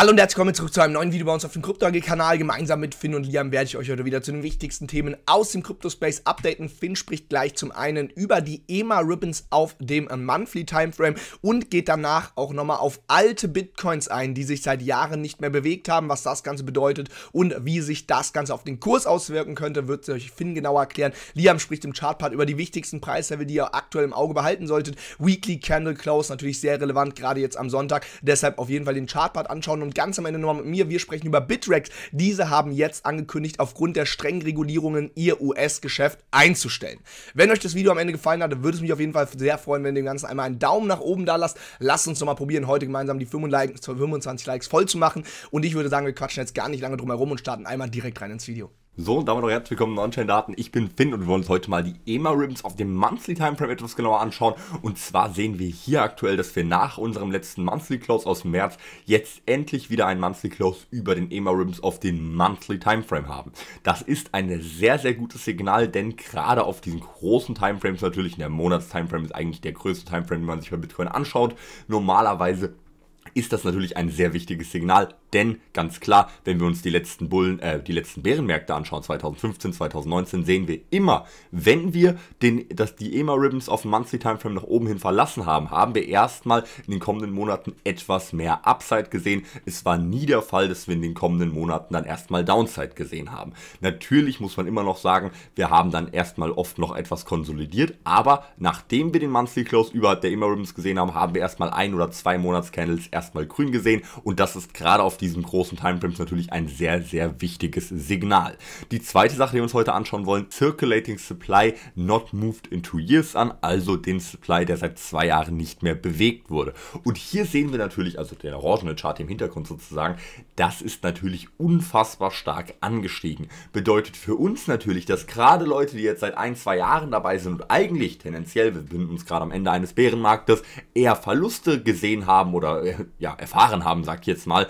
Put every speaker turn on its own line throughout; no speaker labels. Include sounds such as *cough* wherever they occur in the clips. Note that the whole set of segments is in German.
Hallo und herzlich willkommen zurück zu einem neuen Video bei uns auf dem CryptoAG-Kanal. Gemeinsam mit Finn und Liam werde ich euch heute wieder zu den wichtigsten Themen aus dem Crypto-Space updaten. Finn spricht gleich zum einen über die EMA-Ribbons auf dem Monthly-Timeframe und geht danach auch nochmal auf alte Bitcoins ein, die sich seit Jahren nicht mehr bewegt haben, was das Ganze bedeutet und wie sich das Ganze auf den Kurs auswirken könnte, wird euch Finn genauer erklären. Liam spricht im Chartpart über die wichtigsten Preislevel, die ihr aktuell im Auge behalten solltet. Weekly Candle Close, natürlich sehr relevant, gerade jetzt am Sonntag. Deshalb auf jeden Fall den Chartpart anschauen und und ganz am Ende nochmal mit mir. Wir sprechen über Bitrax. Diese haben jetzt angekündigt, aufgrund der strengen Regulierungen ihr US-Geschäft einzustellen. Wenn euch das Video am Ende gefallen hat, würde es mich auf jeden Fall sehr freuen, wenn ihr dem Ganzen einmal einen Daumen nach oben da lasst. Lasst uns nochmal probieren, heute gemeinsam die 25 Likes voll zu machen. Und ich würde sagen, wir quatschen jetzt gar nicht lange drum herum und starten einmal direkt rein ins Video.
So, und damit auch herzlich willkommen zu Anschein Daten. Ich bin Finn und wir wollen uns heute mal die EMA Ribbons auf dem Monthly Timeframe etwas genauer anschauen. Und zwar sehen wir hier aktuell, dass wir nach unserem letzten Monthly Close aus März jetzt endlich wieder ein Monthly Close über den EMA Ribbons auf den Monthly Timeframe haben. Das ist ein sehr, sehr gutes Signal, denn gerade auf diesen großen Timeframes natürlich, in der Monatstimeframe ist eigentlich der größte Timeframe, den man sich bei Bitcoin anschaut. Normalerweise ist das natürlich ein sehr wichtiges Signal, denn ganz klar, wenn wir uns die letzten Bullen, äh, die letzten Bärenmärkte anschauen, 2015, 2019, sehen wir immer, wenn wir den, dass die EMA Ribbons auf dem Monthly Timeframe nach oben hin verlassen haben, haben wir erstmal in den kommenden Monaten etwas mehr Upside gesehen. Es war nie der Fall, dass wir in den kommenden Monaten dann erstmal Downside gesehen haben. Natürlich muss man immer noch sagen, wir haben dann erstmal oft noch etwas konsolidiert, aber nachdem wir den Monthly Close überhalb der EMA Ribbons gesehen haben, haben wir erstmal ein oder zwei Monatscandles erstmal grün gesehen und das ist gerade auf diesen großen Timeframes natürlich ein sehr, sehr wichtiges Signal. Die zweite Sache, die wir uns heute anschauen wollen, Circulating Supply Not Moved into Years an, also den Supply, der seit zwei Jahren nicht mehr bewegt wurde. Und hier sehen wir natürlich, also der orangene Chart im Hintergrund sozusagen, das ist natürlich unfassbar stark angestiegen. Bedeutet für uns natürlich, dass gerade Leute, die jetzt seit ein, zwei Jahren dabei sind und eigentlich tendenziell, wir befinden uns gerade am Ende eines Bärenmarktes, eher Verluste gesehen haben oder *laughs* ja, erfahren haben, sag ich jetzt mal,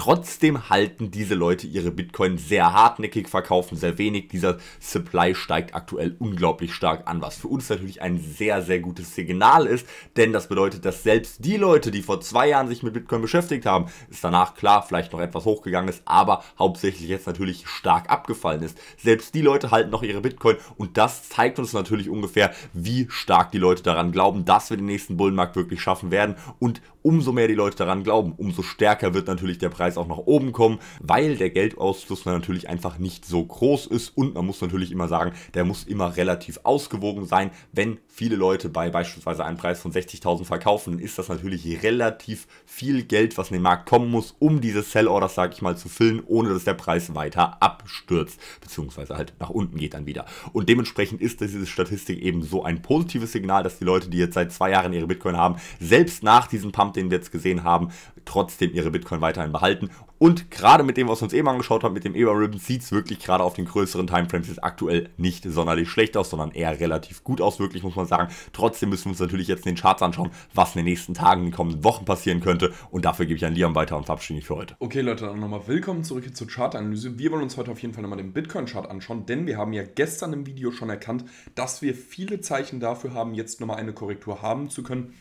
Trotzdem halten diese Leute ihre Bitcoin sehr hartnäckig, verkaufen sehr wenig. Dieser Supply steigt aktuell unglaublich stark an, was für uns natürlich ein sehr, sehr gutes Signal ist, denn das bedeutet, dass selbst die Leute, die vor zwei Jahren sich mit Bitcoin beschäftigt haben, ist danach klar, vielleicht noch etwas hochgegangen ist, aber hauptsächlich jetzt natürlich stark abgefallen ist. Selbst die Leute halten noch ihre Bitcoin und das zeigt uns natürlich ungefähr, wie stark die Leute daran glauben, dass wir den nächsten Bullenmarkt wirklich schaffen werden und umso mehr die Leute daran glauben, umso stärker wird natürlich der Preis Preis auch nach oben kommen, weil der Geldausfluss natürlich einfach nicht so groß ist und man muss natürlich immer sagen, der muss immer relativ ausgewogen sein. Wenn viele Leute bei beispielsweise einem Preis von 60.000 verkaufen, dann ist das natürlich relativ viel Geld, was in den Markt kommen muss, um diese Sell-Orders, sage ich mal, zu füllen, ohne dass der Preis weiter abstürzt, beziehungsweise halt nach unten geht dann wieder. Und dementsprechend ist diese Statistik eben so ein positives Signal, dass die Leute, die jetzt seit zwei Jahren ihre Bitcoin haben, selbst nach diesem Pump, den wir jetzt gesehen haben, trotzdem ihre Bitcoin weiterhin behalten halten. Und gerade mit dem, was wir uns eben angeschaut haben, mit dem Eber Ribbon, sieht es wirklich gerade auf den größeren Timeframes jetzt aktuell nicht sonderlich schlecht aus, sondern eher relativ gut aus, wirklich muss man sagen. Trotzdem müssen wir uns natürlich jetzt in den Charts anschauen, was in den nächsten Tagen, in den kommenden Wochen passieren könnte. Und dafür gebe ich an Liam weiter und verabschiede mich für heute.
Okay, Leute, dann nochmal willkommen zurück hier zur Chartanalyse. Wir wollen uns heute auf jeden Fall nochmal den Bitcoin-Chart anschauen, denn wir haben ja gestern im Video schon erkannt, dass wir viele Zeichen dafür haben, jetzt nochmal eine Korrektur haben zu können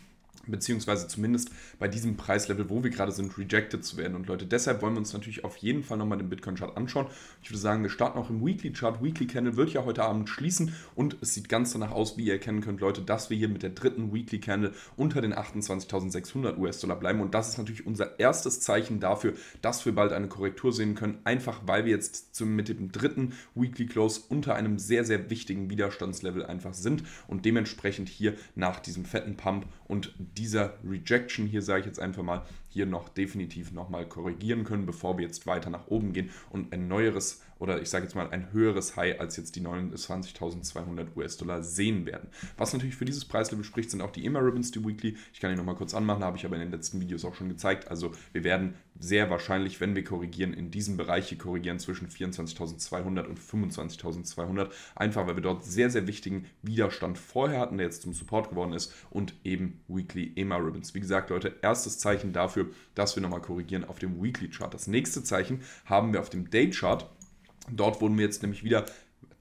beziehungsweise zumindest bei diesem Preislevel, wo wir gerade sind, rejected zu werden. Und Leute, deshalb wollen wir uns natürlich auf jeden Fall nochmal den Bitcoin-Chart anschauen. Ich würde sagen, wir starten auch im Weekly-Chart. Weekly Candle wird ja heute Abend schließen und es sieht ganz danach aus, wie ihr erkennen könnt, Leute, dass wir hier mit der dritten Weekly Candle unter den 28.600 US-Dollar bleiben. Und das ist natürlich unser erstes Zeichen dafür, dass wir bald eine Korrektur sehen können, einfach weil wir jetzt zum, mit dem dritten Weekly Close unter einem sehr, sehr wichtigen Widerstandslevel einfach sind und dementsprechend hier nach diesem fetten Pump und dieser Rejection hier, sage ich jetzt einfach mal, hier noch definitiv nochmal korrigieren können, bevor wir jetzt weiter nach oben gehen und ein neueres oder ich sage jetzt mal ein höheres High als jetzt die 29.200 US-Dollar sehen werden. Was natürlich für dieses Preislevel spricht, sind auch die EMA Ribbons, die Weekly. Ich kann die nochmal kurz anmachen, habe ich aber in den letzten Videos auch schon gezeigt. Also wir werden sehr wahrscheinlich, wenn wir korrigieren, in diesem Bereich hier korrigieren zwischen 24.200 und 25.200. Einfach, weil wir dort sehr, sehr wichtigen Widerstand vorher hatten, der jetzt zum Support geworden ist und eben Weekly EMA Ribbons. Wie gesagt, Leute, erstes Zeichen dafür, dafür, dass wir nochmal korrigieren auf dem Weekly Chart. Das nächste Zeichen haben wir auf dem Day Chart. Dort wurden wir jetzt nämlich wieder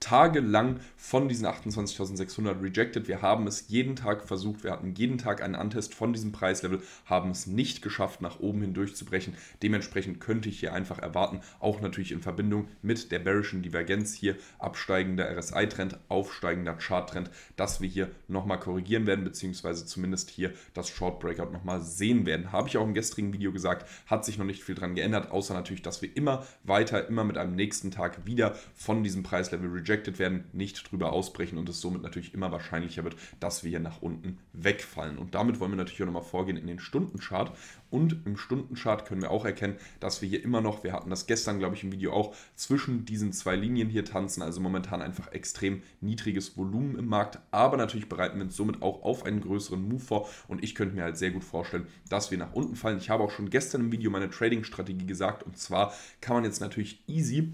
tagelang von diesen 28.600 rejected. Wir haben es jeden Tag versucht, wir hatten jeden Tag einen Antest von diesem Preislevel, haben es nicht geschafft, nach oben hindurch zu brechen. Dementsprechend könnte ich hier einfach erwarten, auch natürlich in Verbindung mit der bearischen Divergenz hier absteigender RSI-Trend, aufsteigender Chart-Trend, dass wir hier nochmal korrigieren werden, beziehungsweise zumindest hier das Short Breakout nochmal sehen werden. Habe ich auch im gestrigen Video gesagt, hat sich noch nicht viel dran geändert, außer natürlich, dass wir immer weiter, immer mit einem nächsten Tag wieder von diesem Preislevel rejected rejected werden, nicht drüber ausbrechen und es somit natürlich immer wahrscheinlicher wird, dass wir hier nach unten wegfallen. Und damit wollen wir natürlich auch nochmal vorgehen in den Stundenchart. Und im Stundenchart können wir auch erkennen, dass wir hier immer noch, wir hatten das gestern, glaube ich, im Video auch, zwischen diesen zwei Linien hier tanzen. Also momentan einfach extrem niedriges Volumen im Markt. Aber natürlich bereiten wir uns somit auch auf einen größeren Move vor. Und ich könnte mir halt sehr gut vorstellen, dass wir nach unten fallen. Ich habe auch schon gestern im Video meine Trading-Strategie gesagt. Und zwar kann man jetzt natürlich easy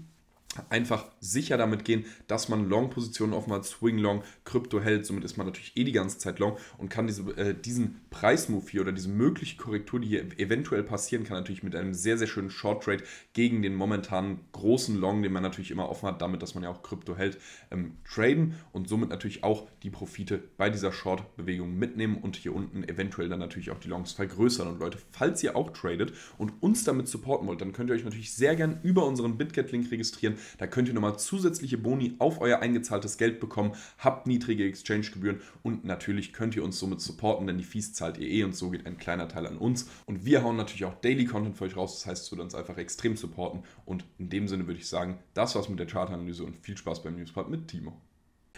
einfach sicher damit gehen, dass man Long-Positionen oftmals Swing-Long, Krypto hält. Somit ist man natürlich eh die ganze Zeit Long und kann diese, äh, diesen Preismove hier oder diese mögliche Korrektur, die hier eventuell passieren kann, natürlich mit einem sehr, sehr schönen Short-Trade gegen den momentanen großen Long, den man natürlich immer offen hat, damit, dass man ja auch Krypto hält, ähm, traden und somit natürlich auch die Profite bei dieser Short-Bewegung mitnehmen und hier unten eventuell dann natürlich auch die Longs vergrößern. Und Leute, falls ihr auch tradet und uns damit supporten wollt, dann könnt ihr euch natürlich sehr gern über unseren BitGet-Link registrieren da könnt ihr nochmal zusätzliche Boni auf euer eingezahltes Geld bekommen, habt niedrige Exchange-Gebühren und natürlich könnt ihr uns somit supporten, denn die Fees zahlt ihr eh und so geht ein kleiner Teil an uns. Und wir hauen natürlich auch Daily Content für euch raus, das heißt, es würde uns einfach extrem supporten. Und in dem Sinne würde ich sagen, das war's mit der Chartanalyse und viel Spaß beim Newspart
mit Timo.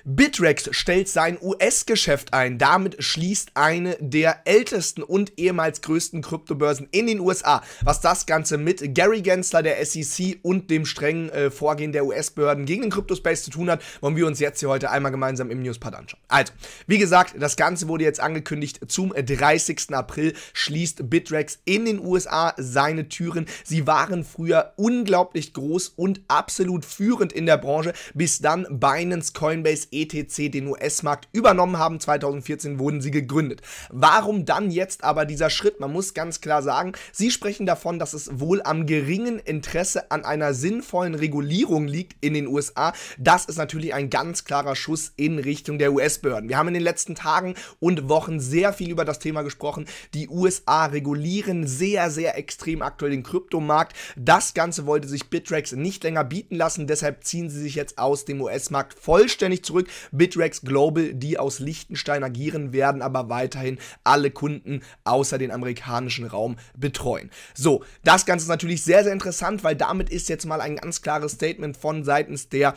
Bitrex stellt sein US-Geschäft ein. Damit schließt eine der ältesten und ehemals größten Kryptobörsen in den USA. Was das Ganze mit Gary Gensler, der SEC und dem strengen äh, Vorgehen der US-Behörden gegen den Kryptospace zu tun hat, wollen wir uns jetzt hier heute einmal gemeinsam im Newspart anschauen. Also, wie gesagt, das Ganze wurde jetzt angekündigt. Zum 30. April schließt Bitrex in den USA seine Türen. Sie waren früher unglaublich groß und absolut führend in der Branche, bis dann Binance, Coinbase, etc. den US-Markt übernommen haben. 2014 wurden sie gegründet. Warum dann jetzt aber dieser Schritt? Man muss ganz klar sagen, sie sprechen davon, dass es wohl am geringen Interesse an einer sinnvollen Regulierung liegt in den USA. Das ist natürlich ein ganz klarer Schuss in Richtung der US-Behörden. Wir haben in den letzten Tagen und Wochen sehr viel über das Thema gesprochen. Die USA regulieren sehr, sehr extrem aktuell den Kryptomarkt. Das Ganze wollte sich Bittrex nicht länger bieten lassen. Deshalb ziehen sie sich jetzt aus dem US-Markt vollständig zurück zurück. Bitrax Global, die aus Liechtenstein agieren, werden aber weiterhin alle Kunden außer den amerikanischen Raum betreuen. So, das Ganze ist natürlich sehr, sehr interessant, weil damit ist jetzt mal ein ganz klares Statement von seitens der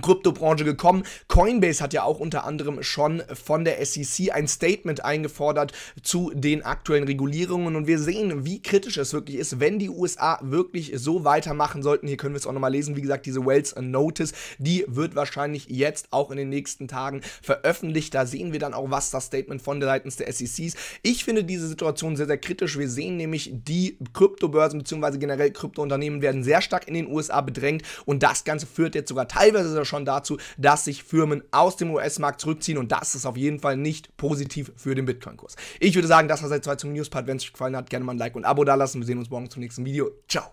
Kryptobranche gekommen. Coinbase hat ja auch unter anderem schon von der SEC ein Statement eingefordert zu den aktuellen Regulierungen und wir sehen, wie kritisch es wirklich ist, wenn die USA wirklich so weitermachen sollten. Hier können wir es auch nochmal lesen. Wie gesagt, diese Wells Notice, die wird wahrscheinlich jetzt auch in den nächsten Tagen veröffentlicht. Da sehen wir dann auch, was das Statement von der seitens der SECs. Ich finde diese Situation sehr, sehr kritisch. Wir sehen nämlich, die Kryptobörsen bzw. generell Kryptounternehmen werden sehr stark in den USA bedrängt und das Ganze führt jetzt sogar teilweise teilweise schon dazu, dass sich Firmen aus dem US-Markt zurückziehen und das ist auf jeden Fall nicht positiv für den Bitcoin-Kurs. Ich würde sagen, das war es jetzt zum News-Part. Wenn es euch gefallen hat, gerne mal ein Like und ein Abo dalassen. Wir sehen uns morgen zum nächsten Video. Ciao!